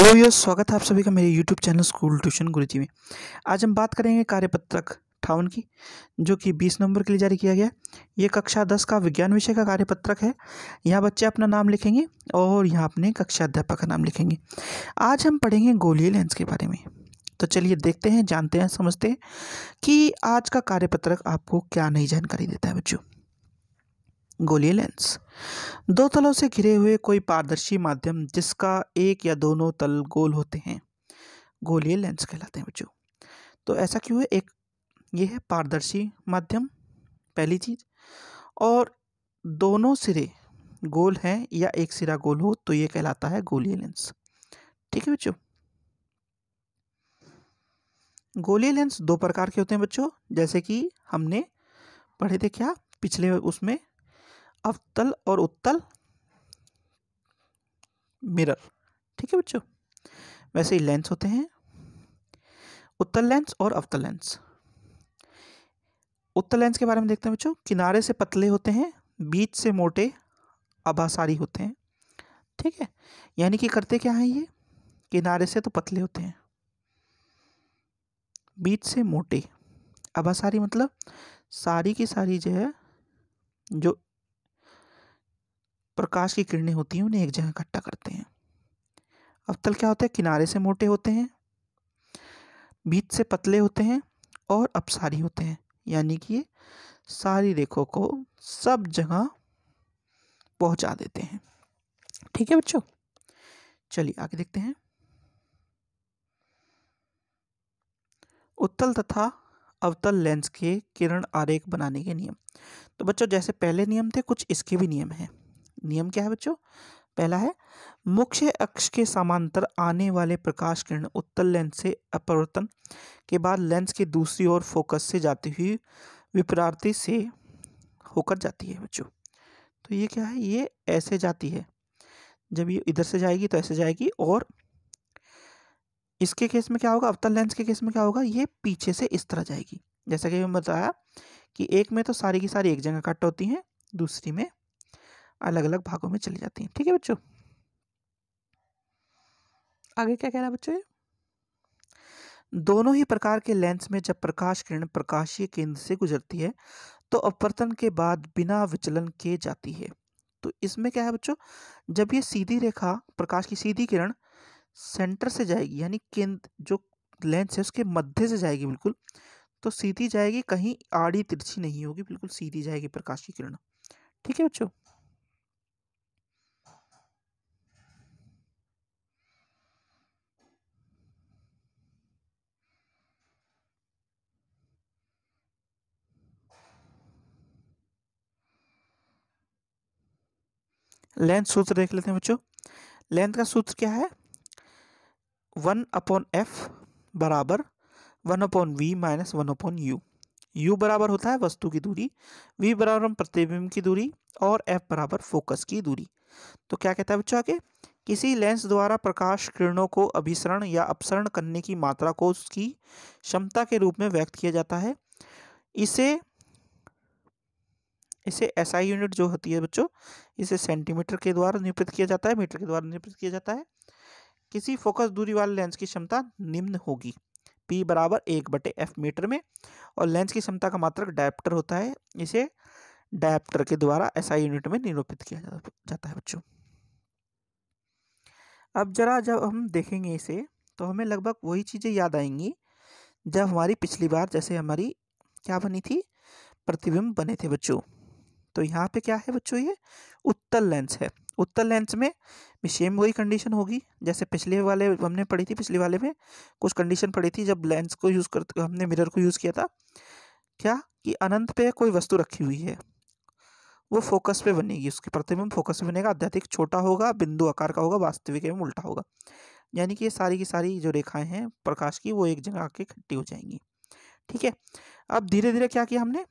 hello यो स्वागत है आप सभी का मेरे YouTube channel school tuition Guruji में आज हम बात करेंगे कार्यपत्रक अठावन की जो कि 20 नवंबर के लिए जारी किया गया है ये कक्षा 10 का विज्ञान विषय का कार्यपत्रक है यहाँ बच्चे अपना नाम लिखेंगे और यहाँ अपने कक्षा अध्यापक का नाम लिखेंगे आज हम पढ़ेंगे गोलीय लेंस के बारे में तो चलिए देखते हैं जानते हैं समझते हैं कि आज का कार्यपत्रक आपको क्या नई जानकारी देता है बच्चों गोली लेंस दो तलों से घिरे हुए कोई पारदर्शी माध्यम जिसका एक या दोनों तल गोल होते हैं गोली लेंस कहलाते हैं बच्चों तो ऐसा क्यों है एक ये है पारदर्शी माध्यम पहली चीज और दोनों सिरे गोल हैं या एक सिरा गोल हो तो ये कहलाता है गोली लेंस ठीक है बच्चों गोली लेंस दो प्रकार के होते हैं बच्चों जैसे कि हमने पढ़े थे क्या पिछले उसमें अवतल और उत्तल मिरर ठीक है बच्चों वैसे ही लेंस होते हैं उत्तल लेंस और अवतल लेंस उत्तल लेंस के बारे में देखते हैं बच्चों किनारे से पतले होते हैं बीच से मोटे अभासारी होते हैं ठीक है यानी कि करते क्या है ये किनारे से तो पतले होते हैं बीच से मोटे अभासारी मतलब सारी की सारी जो है जो प्रकाश की किरणें होती हैं उन्हें एक जगह इकट्ठा करते हैं अवतल क्या होता है किनारे से मोटे होते हैं बीच से पतले होते हैं और अपसारी होते हैं यानी कि ये सारी रेखों को सब जगह पहुंचा देते हैं ठीक है बच्चों चलिए आगे देखते हैं उत्तल तथा अवतल लेंस के किरण आरेख बनाने के नियम तो बच्चों जैसे पहले नियम थे कुछ इसके भी नियम हैं नियम क्या है बच्चों पहला है मुख्य अक्ष के समांतर आने वाले प्रकाश किरण उत्तल लेंस से अपवर्तन के बाद लेंस के दूसरी ओर फोकस से जाती हुई विपरार्थी से होकर जाती है बच्चों तो ये क्या है ये ऐसे जाती है जब ये इधर से जाएगी तो ऐसे जाएगी और इसके केस में क्या होगा अवतल लेंस के केस में क्या होगा ये पीछे से इस तरह जाएगी जैसा कि मैंने बताया कि एक में तो सारी की सारी एक जगह कट होती हैं दूसरी में अलग अलग भागों में चली जाती हैं ठीक है बच्चों आगे क्या कह रहा है बच्चों ये दोनों ही प्रकार के लेंस में जब प्रकाश किरण प्रकाशीय केंद्र से गुजरती है तो अपवर्तन के बाद बिना विचलन के जाती है तो इसमें क्या है बच्चों जब ये सीधी रेखा प्रकाश की सीधी किरण सेंटर से जाएगी यानी केंद्र जो लेंस है उसके मध्य से जाएगी बिल्कुल तो सीधी जाएगी कहीं आड़ी तिरछी नहीं होगी बिल्कुल सीधी जाएगी प्रकाश की किरण ठीक है बच्चों लेंथ सूत्र देख लेते हैं बच्चों लेंथ का सूत्र क्या है वन अपॉन एफ बराबर one upon V minus one upon U U बराबर होता है वस्तु की दूरी वी बराबर हम प्रतिबिंब की दूरी और एफ बराबर फोकस की दूरी तो क्या कहता है बच्चों आगे किसी लेंस द्वारा प्रकाश किरणों को अभिसरण या अपसरण करने की मात्रा को उसकी क्षमता के रूप में व्यक्त किया जाता है इसे इसे ऐसा यूनिट जो होती है बच्चों इसे सेंटीमीटर के द्वारा निरूपित किया जाता है मीटर के द्वारा निरूपित किया जाता है किसी फोकस दूरी वाले लेंस की क्षमता निम्न होगी पी बराबर एक बटे एफ मीटर में और लेंस की क्षमता का मात्रक डायप्टर होता है इसे डायप्टर के द्वारा ऐसा यूनिट में निरूपित किया जाता है बच्चों अब जरा जब हम देखेंगे इसे तो हमें लगभग वही चीज़ें याद आएंगी जब हमारी पिछली बार जैसे हमारी क्या बनी थी प्रतिबिंब बने थे बच्चों तो यहाँ पे क्या है बच्चों ये उत्तल लेंस है उत्तल लेंस में भी सेम वही कंडीशन होगी जैसे पिछले वाले हमने पढ़ी थी पिछले वाले में कुछ कंडीशन पड़ी थी जब लेंस को यूज़ कर हमने मिरर को यूज़ किया था क्या कि अनंत पे कोई वस्तु रखी हुई है वो फोकस पे बनेगी उसके प्रतिबिंब फोकस पे बनेगा अत्यधिक छोटा होगा बिंदु आकार का होगा वास्तविक एवं उल्टा होगा यानी कि ये सारी की सारी जो रेखाएं हैं प्रकाश की वो एक जगह आके इकट्ठी हो जाएंगी ठीक है अब धीरे धीरे क्या किया हमने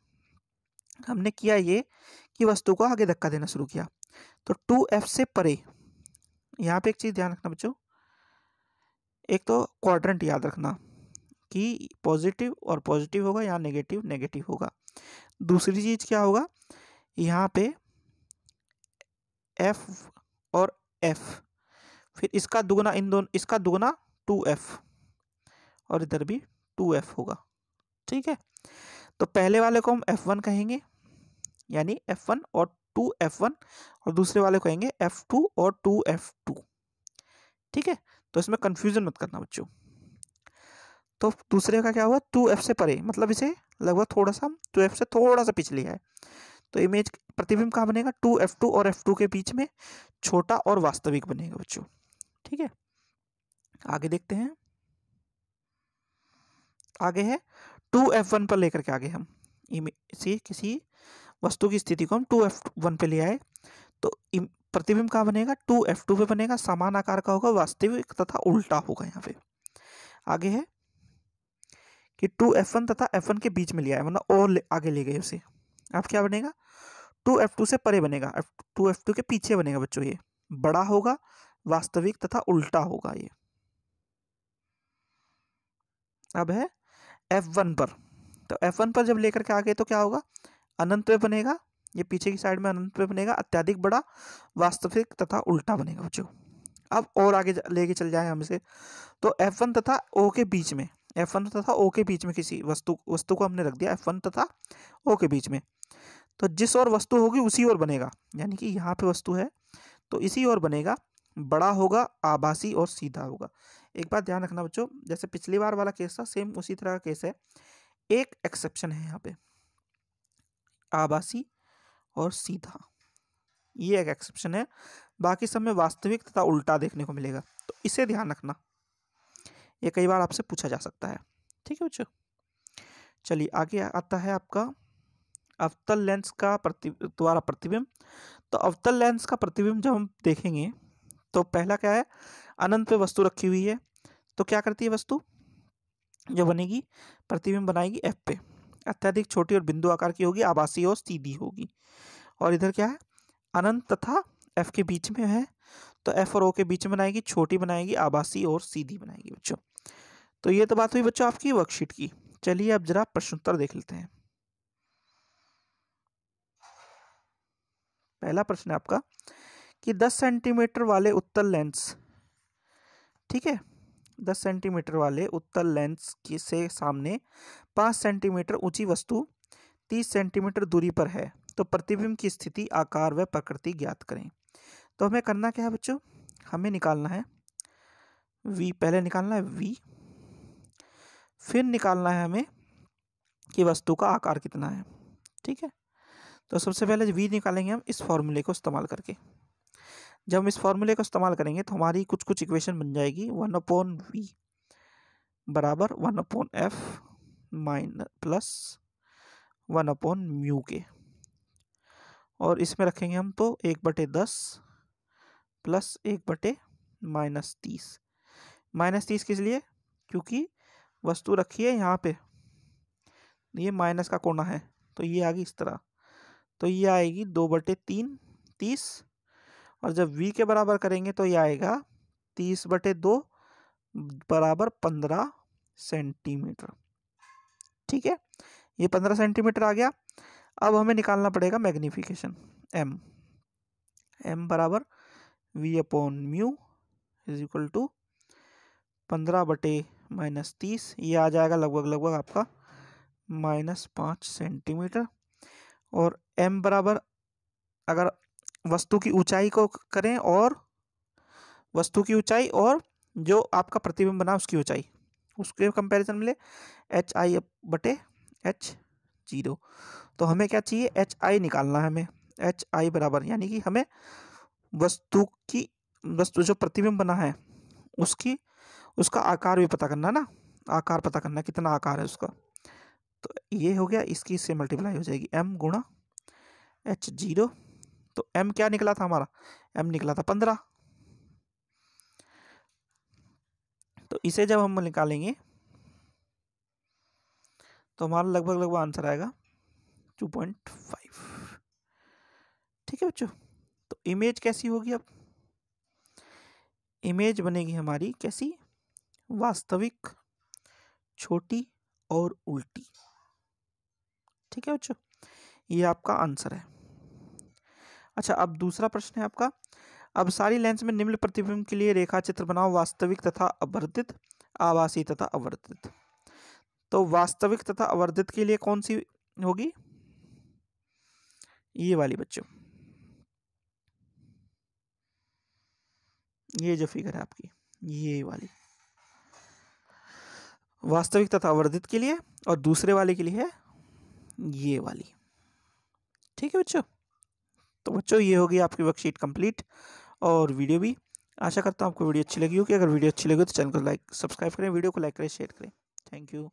हमने किया ये कि वस्तु को आगे धक्का देना शुरू किया तो टू एफ से परे यहाँ पे एक चीज़ ध्यान रखना बच्चों एक तो क्वाड्रेंट याद रखना कि पॉजिटिव और पॉजिटिव होगा या नेगेटिव नेगेटिव होगा दूसरी चीज़ क्या होगा यहाँ पे एफ और एफ फिर इसका दुगना इन दोनों इसका दुगना टू एफ और इधर भी टू एफ होगा ठीक है तो पहले वाले को हम एफ वन कहेंगे यानी एफ वन और टू एफ वन और दूसरे वाले को कहेंगे एफ टू और टू एफ टू ठीक है तो इसमें कन्फ्यूजन मत करना बच्चों तो दूसरे का क्या हुआ टू एफ से परे मतलब इसे लगभग थोड़ा सा टू एफ से थोड़ा सा पिछले है तो इमेज प्रतिबिंब कहाँ बनेगा टू एफ टू और एफ टू के बीच में छोटा और वास्तविक बनेगा बच्चों ठीक है आगे देखते हैं आगे है टू एफ वन पर लेकर के आ गए हम इसी किसी वस्तु की स्थिति को हम टू एफ वन पर ले आए तो प्रतिबिंब कहाँ बनेगा टू एफ टू पर बनेगा समान आकार का होगा वास्तविक तथा उल्टा होगा यहाँ पे आगे है कि टू एफ वन तथा एफ वन के बीच में लिया है मतलब और आगे ले गए उसे अब क्या बनेगा टू एफ टू से परे बनेगा एफ टू एफ टू के पीछे बनेगा बच्चों ये बड़ा होगा वास्तविक तथा उल्टा होगा ये अब है एफ वन पर तो एफ वन पर जब लेकर के आ गए तो क्या होगा अनंत पे बनेगा ये पीछे की साइड में अनंत पे बनेगा अत्याधिक बड़ा वास्तविक तथा उल्टा बनेगा बच्चों अब और आगे लेके चल जाए हम इसे तो एफ वन तथा ओ के बीच में एफ वन तथा ओ के बीच में किसी वस्तु वस्तु को हमने रख दिया एफ वन तथा ओ के बीच में तो जिस और वस्तु होगी उसी ओर बनेगा यानी कि यहाँ पे वस्तु है तो इसी ओर बनेगा बड़ा होगा आभासी और सीधा होगा एक बात ध्यान रखना बच्चों जैसे पिछली बार वाला केस था सेम उसी तरह का केस है एक एक्सेप्शन है यहाँ पे आभासी और सीधा ये एक एक्सेप्शन है बाकी सब में वास्तविक तथा उल्टा देखने को मिलेगा तो इसे ध्यान रखना ये कई बार आपसे पूछा जा सकता है ठीक है बच्चों चलिए आगे आता है आपका अवतल लेंस का प्रति द्वारा प्रतिबिंब तो अवतल लेंस का प्रतिबिंब जब हम देखेंगे तो पहला क्या है अनंत पे वस्तु रखी हुई है तो क्या करती है वस्तु जो बनेगी प्रतिबिंब बनाएगी एफ पे अत्यधिक छोटी और बिंदु आकार की होगी आवासीय और सीधी होगी और इधर क्या है अनंत तथा एफ के बीच में है तो एफ और ओ के बीच में बनाएगी छोटी बनाएगी आवासीय और सीधी बनाएगी बच्चों तो ये तो बात हुई बच्चों आपकी वर्कशीट की चलिए अब जरा प्रश्नोत्तर देख लेते हैं पहला प्रश्न है आपका कि 10 सेंटीमीटर वाले उत्तल लेंस ठीक है दस सेंटीमीटर वाले उत्तर लेंस के से सामने पाँच सेंटीमीटर ऊंची वस्तु तीस सेंटीमीटर दूरी पर है तो प्रतिबिंब की स्थिति आकार व प्रकृति ज्ञात करें तो हमें करना क्या है बच्चों हमें निकालना है वी पहले निकालना है वी फिर निकालना है हमें कि वस्तु का आकार कितना है ठीक है तो सबसे पहले वी निकालेंगे हम इस फॉर्मूले को इस्तेमाल करके जब हम इस फॉर्मूले का इस्तेमाल करेंगे तो हमारी कुछ कुछ इक्वेशन बन जाएगी वन अपॉन वी बराबर वन अपॉन एफ माइन प्लस वन अपॉन म्यू के और इसमें रखेंगे हम तो एक बटे दस प्लस एक बटे माइनस तीस माइनस तीस किस लिए क्योंकि वस्तु रखी है यहाँ पे ये माइनस का कोना है तो ये आ गई इस तरह तो ये आएगी दो बटे तीन तीस और जब v के बराबर करेंगे तो ये आएगा तीस बटे दो बराबर पंद्रह सेंटीमीटर ठीक है ये पंद्रह सेंटीमीटर आ गया अब हमें निकालना पड़ेगा मैग्निफिकेशन एम एम बराबर V upon mu is equal to पंद्रह बटे माइनस तीस ये आ जाएगा लगभग लगभग आपका माइनस पाँच सेंटीमीटर और एम बराबर अगर वस्तु की ऊंचाई को करें और वस्तु की ऊंचाई और जो आपका प्रतिबिंब बना उसकी ऊंचाई उसके कंपैरिजन मिले एच आई बटे एच जीरो तो हमें क्या चाहिए एच आई निकालना है हमें एच आई बराबर यानी कि हमें वस्तु की वस्तु जो प्रतिबिंब बना है उसकी उसका आकार भी पता करना ना आकार पता करना कितना आकार है उसका तो ये हो गया इसकी इससे मल्टीप्लाई हो जाएगी एम गुणा एच जीरो तो एम क्या निकला था हमारा एम निकला था पंद्रह तो इसे जब हम निकालेंगे तो हमारा लगभग लगभग आंसर आएगा टू पॉइंट फाइव ठीक है बच्चों तो इमेज कैसी होगी अब इमेज बनेगी हमारी कैसी वास्तविक छोटी और उल्टी ठीक है बच्चों ये आपका आंसर है अच्छा अब दूसरा प्रश्न है आपका अब सारी लेंस में निम्न प्रतिबिंब के लिए रेखा चित्र बनाओ वास्तविक तथा अवर्धित आवासीय तथा अवर्धित तो वास्तविक तथा अवर्धित के लिए कौन सी होगी ये वाली बच्चों ये जो फिगर है आपकी ये वाली वास्तविक तथा अवर्धित के लिए और दूसरे वाले के लिए है ये वाली ठीक है बच्चों तो बच्चों ये होगी आपकी वर्कशीट कंप्लीट और वीडियो भी आशा करता हूँ आपको वीडियो अच्छी लगी होगी अगर वीडियो अच्छी लगी तो चैनल को लाइक सब्सक्राइब करें वीडियो को लाइक करें शेयर करें थैंक यू